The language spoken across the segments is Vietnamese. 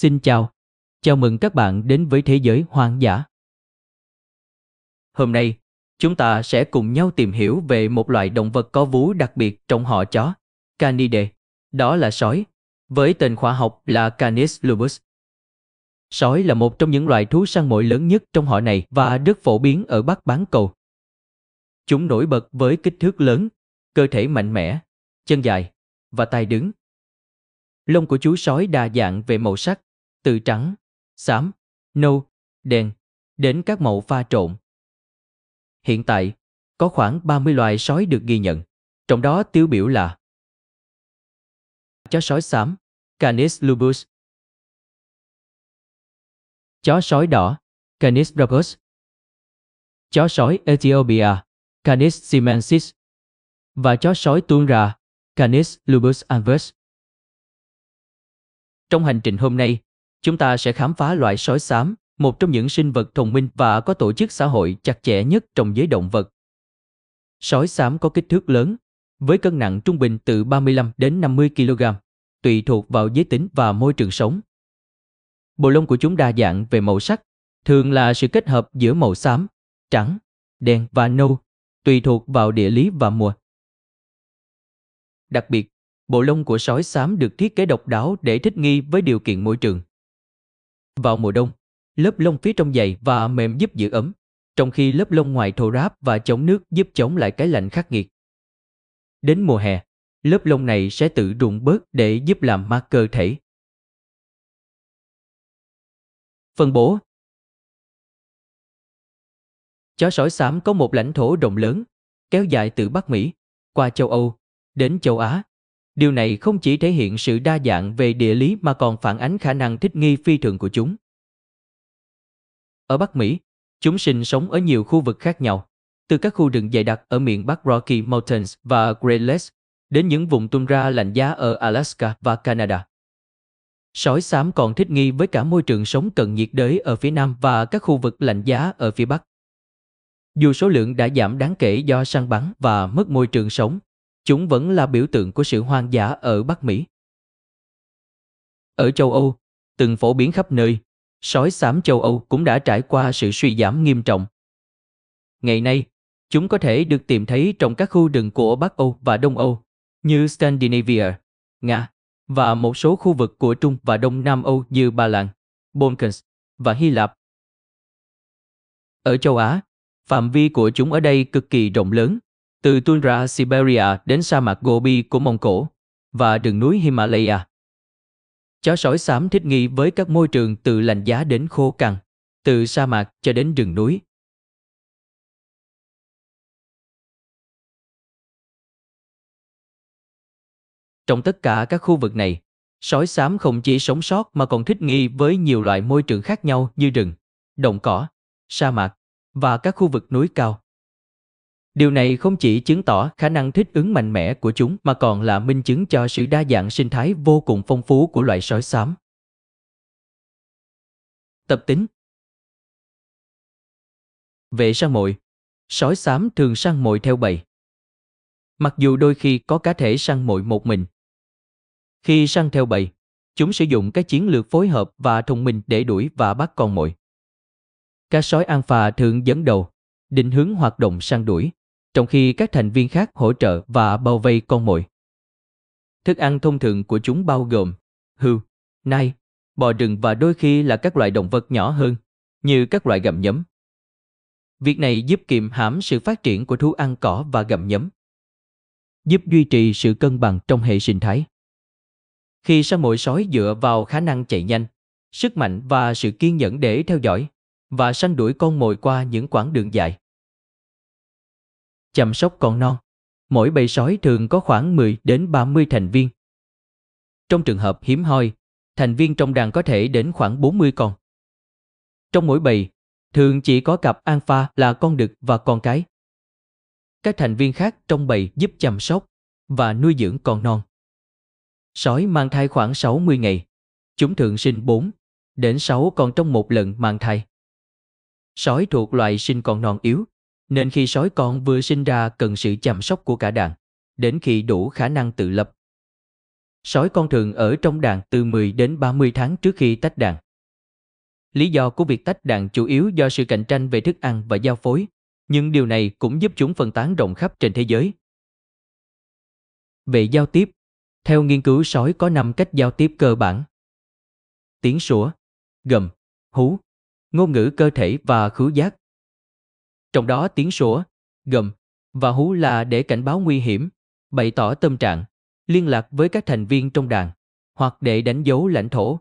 Xin chào. Chào mừng các bạn đến với thế giới hoang dã. Hôm nay, chúng ta sẽ cùng nhau tìm hiểu về một loại động vật có vú đặc biệt trong họ chó, Canidae. Đó là sói, với tên khoa học là Canis lupus. Sói là một trong những loại thú săn mồi lớn nhất trong họ này và rất phổ biến ở Bắc Bán Cầu. Chúng nổi bật với kích thước lớn, cơ thể mạnh mẽ, chân dài và tai đứng. Lông của chú sói đa dạng về màu sắc, từ trắng, xám, nâu, đen đến các màu pha trộn. Hiện tại, có khoảng 30 loài sói được ghi nhận, trong đó tiêu biểu là chó sói xám, Canis lupus, chó sói đỏ, Canis brabus, chó sói Ethiopia, Canis simensis và chó sói Tunra, Canis lupus anvers. Trong hành trình hôm nay, chúng ta sẽ khám phá loại sói xám, một trong những sinh vật thông minh và có tổ chức xã hội chặt chẽ nhất trong giới động vật. Sói xám có kích thước lớn, với cân nặng trung bình từ 35 đến 50 kg, tùy thuộc vào giới tính và môi trường sống. Bộ lông của chúng đa dạng về màu sắc, thường là sự kết hợp giữa màu xám, trắng, đen và nâu, tùy thuộc vào địa lý và mùa. Đặc biệt, bộ lông của sói xám được thiết kế độc đáo để thích nghi với điều kiện môi trường. Vào mùa đông, lớp lông phía trong dày và mềm giúp giữ ấm, trong khi lớp lông ngoài thô ráp và chống nước giúp chống lại cái lạnh khắc nghiệt. Đến mùa hè, lớp lông này sẽ tự rụng bớt để giúp làm mát cơ thể. Phân bố Chó sói xám có một lãnh thổ rộng lớn, kéo dài từ Bắc Mỹ, qua châu Âu, đến châu Á, Điều này không chỉ thể hiện sự đa dạng về địa lý mà còn phản ánh khả năng thích nghi phi thường của chúng. Ở Bắc Mỹ, chúng sinh sống ở nhiều khu vực khác nhau, từ các khu rừng dày đặc ở miền Bắc Rocky Mountains và Great Lakes đến những vùng tundra lạnh giá ở Alaska và Canada. Sói xám còn thích nghi với cả môi trường sống cận nhiệt đới ở phía Nam và các khu vực lạnh giá ở phía Bắc. Dù số lượng đã giảm đáng kể do săn bắn và mất môi trường sống, Chúng vẫn là biểu tượng của sự hoang dã ở Bắc Mỹ. Ở châu Âu, từng phổ biến khắp nơi, sói xám châu Âu cũng đã trải qua sự suy giảm nghiêm trọng. Ngày nay, chúng có thể được tìm thấy trong các khu rừng của Bắc Âu và Đông Âu, như Scandinavia, Nga, và một số khu vực của Trung và Đông Nam Âu như Ba Lan, Balkans và Hy Lạp. Ở châu Á, phạm vi của chúng ở đây cực kỳ rộng lớn, từ tundra Siberia đến sa mạc Gobi của Mông Cổ và đường núi Himalaya. Chó sói xám thích nghi với các môi trường từ lạnh giá đến khô cằn, từ sa mạc cho đến rừng núi. Trong tất cả các khu vực này, sói xám không chỉ sống sót mà còn thích nghi với nhiều loại môi trường khác nhau như rừng, đồng cỏ, sa mạc và các khu vực núi cao. Điều này không chỉ chứng tỏ khả năng thích ứng mạnh mẽ của chúng mà còn là minh chứng cho sự đa dạng sinh thái vô cùng phong phú của loài sói xám. Tập tính Về săn mồi Sói xám thường săn mồi theo bầy. Mặc dù đôi khi có cá thể săn mồi một mình. Khi săn theo bầy, chúng sử dụng các chiến lược phối hợp và thông minh để đuổi và bắt con mồi. Cá sói alpha thường dẫn đầu, định hướng hoạt động săn đuổi, trong khi các thành viên khác hỗ trợ và bao vây con mồi. Thức ăn thông thường của chúng bao gồm hươu, nai, bò rừng và đôi khi là các loại động vật nhỏ hơn, như các loại gặm nhấm. Việc này giúp kiềm hãm sự phát triển của thú ăn cỏ và gặm nhấm, giúp duy trì sự cân bằng trong hệ sinh thái. Khi sa mồi sói dựa vào khả năng chạy nhanh, sức mạnh và sự kiên nhẫn để theo dõi và săn đuổi con mồi qua những quãng đường dài, chăm sóc con non. Mỗi bầy sói thường có khoảng 10 đến 30 thành viên. Trong trường hợp hiếm hoi, thành viên trong đàn có thể đến khoảng 40 con. Trong mỗi bầy, thường chỉ có cặp alpha là con đực và con cái. Các thành viên khác trong bầy giúp chăm sóc và nuôi dưỡng con non. Sói mang thai khoảng 60 ngày. Chúng thường sinh 4 đến 6 con trong một lần mang thai. Sói thuộc loại sinh con non yếu, nên khi sói con vừa sinh ra cần sự chăm sóc của cả đàn, đến khi đủ khả năng tự lập. Sói con thường ở trong đàn từ 10 đến 30 tháng trước khi tách đàn. Lý do của việc tách đàn chủ yếu do sự cạnh tranh về thức ăn và giao phối, nhưng điều này cũng giúp chúng phân tán rộng khắp trên thế giới. Về giao tiếp, theo nghiên cứu sói có 5 cách giao tiếp cơ bản. Tiếng sủa, gầm, hú, ngôn ngữ cơ thể và khứ giác trong đó tiếng sủa, gầm và hú là để cảnh báo nguy hiểm, bày tỏ tâm trạng, liên lạc với các thành viên trong đàn hoặc để đánh dấu lãnh thổ.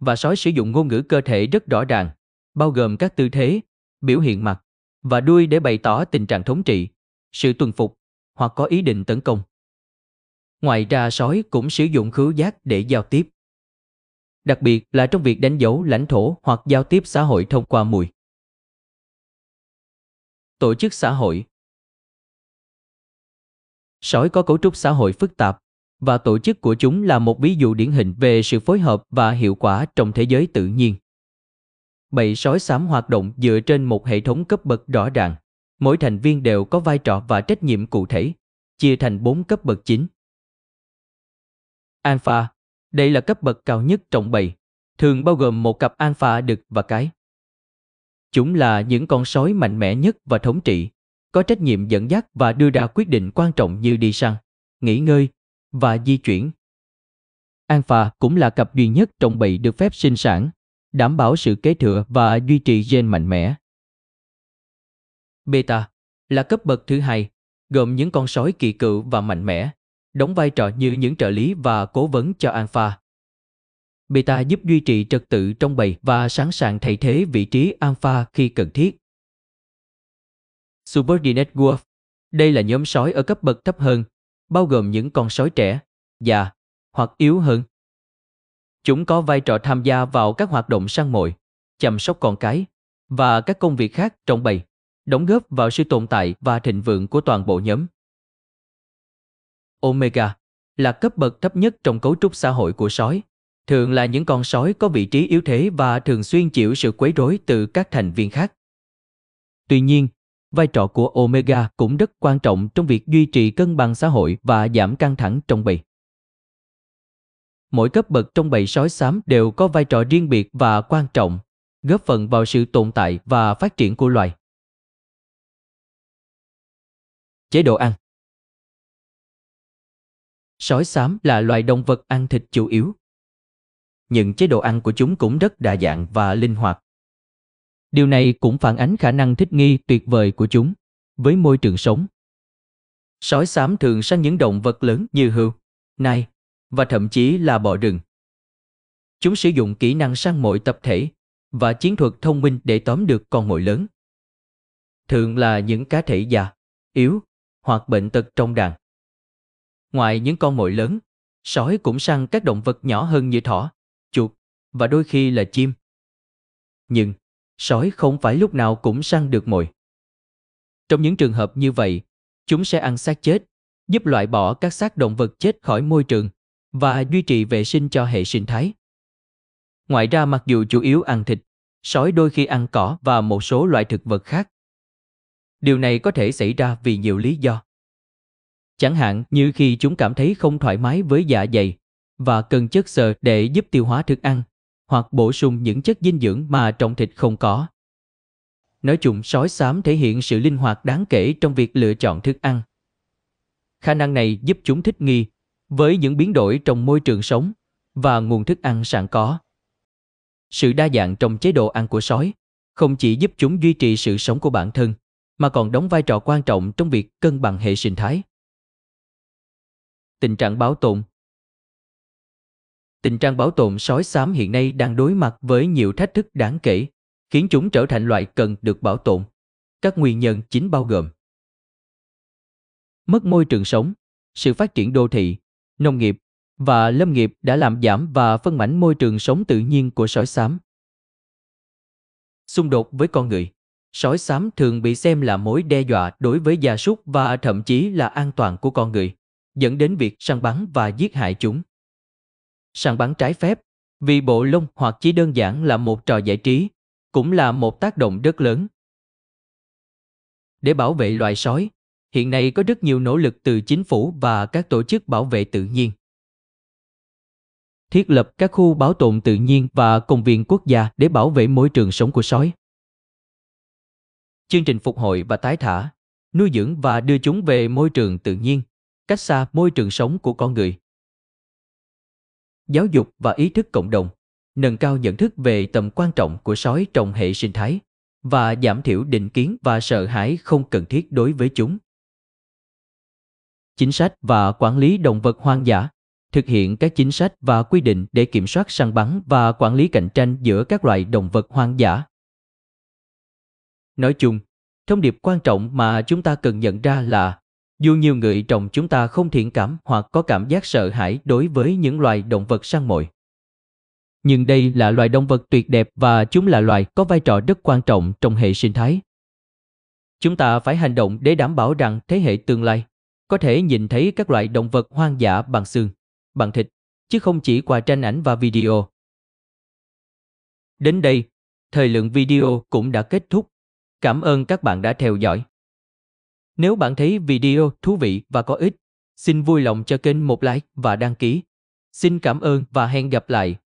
Và sói sử dụng ngôn ngữ cơ thể rất rõ ràng, bao gồm các tư thế, biểu hiện mặt và đuôi để bày tỏ tình trạng thống trị, sự tuân phục hoặc có ý định tấn công. Ngoài ra sói cũng sử dụng khứu giác để giao tiếp. Đặc biệt là trong việc đánh dấu lãnh thổ hoặc giao tiếp xã hội thông qua mùi tổ chức xã hội sói có cấu trúc xã hội phức tạp và tổ chức của chúng là một ví dụ điển hình về sự phối hợp và hiệu quả trong thế giới tự nhiên bầy sói xám hoạt động dựa trên một hệ thống cấp bậc rõ ràng mỗi thành viên đều có vai trò và trách nhiệm cụ thể chia thành 4 cấp bậc chính alpha đây là cấp bậc cao nhất trong bầy thường bao gồm một cặp alpha đực và cái Chúng là những con sói mạnh mẽ nhất và thống trị, có trách nhiệm dẫn dắt và đưa ra quyết định quan trọng như đi săn, nghỉ ngơi và di chuyển. Alpha cũng là cặp duy nhất trong bầy được phép sinh sản, đảm bảo sự kế thừa và duy trì gen mạnh mẽ. Beta là cấp bậc thứ hai, gồm những con sói kỳ cựu và mạnh mẽ, đóng vai trò như những trợ lý và cố vấn cho Alpha. Beta giúp duy trì trật tự trong bầy và sẵn sàng thay thế vị trí alpha khi cần thiết. Subordinate Wolf Đây là nhóm sói ở cấp bậc thấp hơn, bao gồm những con sói trẻ, già hoặc yếu hơn. Chúng có vai trò tham gia vào các hoạt động săn mồi, chăm sóc con cái và các công việc khác trong bầy, đóng góp vào sự tồn tại và thịnh vượng của toàn bộ nhóm. Omega là cấp bậc thấp nhất trong cấu trúc xã hội của sói thường là những con sói có vị trí yếu thế và thường xuyên chịu sự quấy rối từ các thành viên khác. Tuy nhiên, vai trò của Omega cũng rất quan trọng trong việc duy trì cân bằng xã hội và giảm căng thẳng trong bầy. Mỗi cấp bậc trong bầy sói xám đều có vai trò riêng biệt và quan trọng, góp phần vào sự tồn tại và phát triển của loài. Chế độ ăn Sói xám là loài động vật ăn thịt chủ yếu, nhưng chế độ ăn của chúng cũng rất đa dạng và linh hoạt. Điều này cũng phản ánh khả năng thích nghi tuyệt vời của chúng với môi trường sống. Sói xám thường săn những động vật lớn như hươu, nai và thậm chí là bọ rừng. Chúng sử dụng kỹ năng săn mồi tập thể và chiến thuật thông minh để tóm được con mồi lớn. Thường là những cá thể già, yếu hoặc bệnh tật trong đàn. Ngoài những con mồi lớn, sói cũng săn các động vật nhỏ hơn như thỏ, và đôi khi là chim. Nhưng, sói không phải lúc nào cũng săn được mồi. Trong những trường hợp như vậy, chúng sẽ ăn xác chết, giúp loại bỏ các xác động vật chết khỏi môi trường và duy trì vệ sinh cho hệ sinh thái. Ngoài ra mặc dù chủ yếu ăn thịt, sói đôi khi ăn cỏ và một số loại thực vật khác. Điều này có thể xảy ra vì nhiều lý do. Chẳng hạn như khi chúng cảm thấy không thoải mái với dạ dày và cần chất xơ để giúp tiêu hóa thức ăn hoặc bổ sung những chất dinh dưỡng mà trong thịt không có. Nói chung, sói xám thể hiện sự linh hoạt đáng kể trong việc lựa chọn thức ăn. Khả năng này giúp chúng thích nghi với những biến đổi trong môi trường sống và nguồn thức ăn sẵn có. Sự đa dạng trong chế độ ăn của sói không chỉ giúp chúng duy trì sự sống của bản thân, mà còn đóng vai trò quan trọng trong việc cân bằng hệ sinh thái. Tình trạng bảo tồn tình trạng bảo tồn sói xám hiện nay đang đối mặt với nhiều thách thức đáng kể, khiến chúng trở thành loại cần được bảo tồn. Các nguyên nhân chính bao gồm mất môi trường sống, sự phát triển đô thị, nông nghiệp và lâm nghiệp đã làm giảm và phân mảnh môi trường sống tự nhiên của sói xám. Xung đột với con người Sói xám thường bị xem là mối đe dọa đối với gia súc và thậm chí là an toàn của con người, dẫn đến việc săn bắn và giết hại chúng săn bắn trái phép, vì bộ lông hoặc chỉ đơn giản là một trò giải trí, cũng là một tác động rất lớn. Để bảo vệ loài sói, hiện nay có rất nhiều nỗ lực từ chính phủ và các tổ chức bảo vệ tự nhiên. Thiết lập các khu bảo tồn tự nhiên và công viên quốc gia để bảo vệ môi trường sống của sói. Chương trình phục hồi và tái thả, nuôi dưỡng và đưa chúng về môi trường tự nhiên, cách xa môi trường sống của con người giáo dục và ý thức cộng đồng, nâng cao nhận thức về tầm quan trọng của sói trong hệ sinh thái và giảm thiểu định kiến và sợ hãi không cần thiết đối với chúng. Chính sách và quản lý động vật hoang dã thực hiện các chính sách và quy định để kiểm soát săn bắn và quản lý cạnh tranh giữa các loại động vật hoang dã. Nói chung, thông điệp quan trọng mà chúng ta cần nhận ra là dù nhiều người trong chúng ta không thiện cảm hoặc có cảm giác sợ hãi đối với những loài động vật săn mồi. Nhưng đây là loài động vật tuyệt đẹp và chúng là loài có vai trò rất quan trọng trong hệ sinh thái. Chúng ta phải hành động để đảm bảo rằng thế hệ tương lai có thể nhìn thấy các loại động vật hoang dã bằng xương, bằng thịt, chứ không chỉ qua tranh ảnh và video. Đến đây, thời lượng video cũng đã kết thúc. Cảm ơn các bạn đã theo dõi. Nếu bạn thấy video thú vị và có ích, xin vui lòng cho kênh một like và đăng ký. Xin cảm ơn và hẹn gặp lại.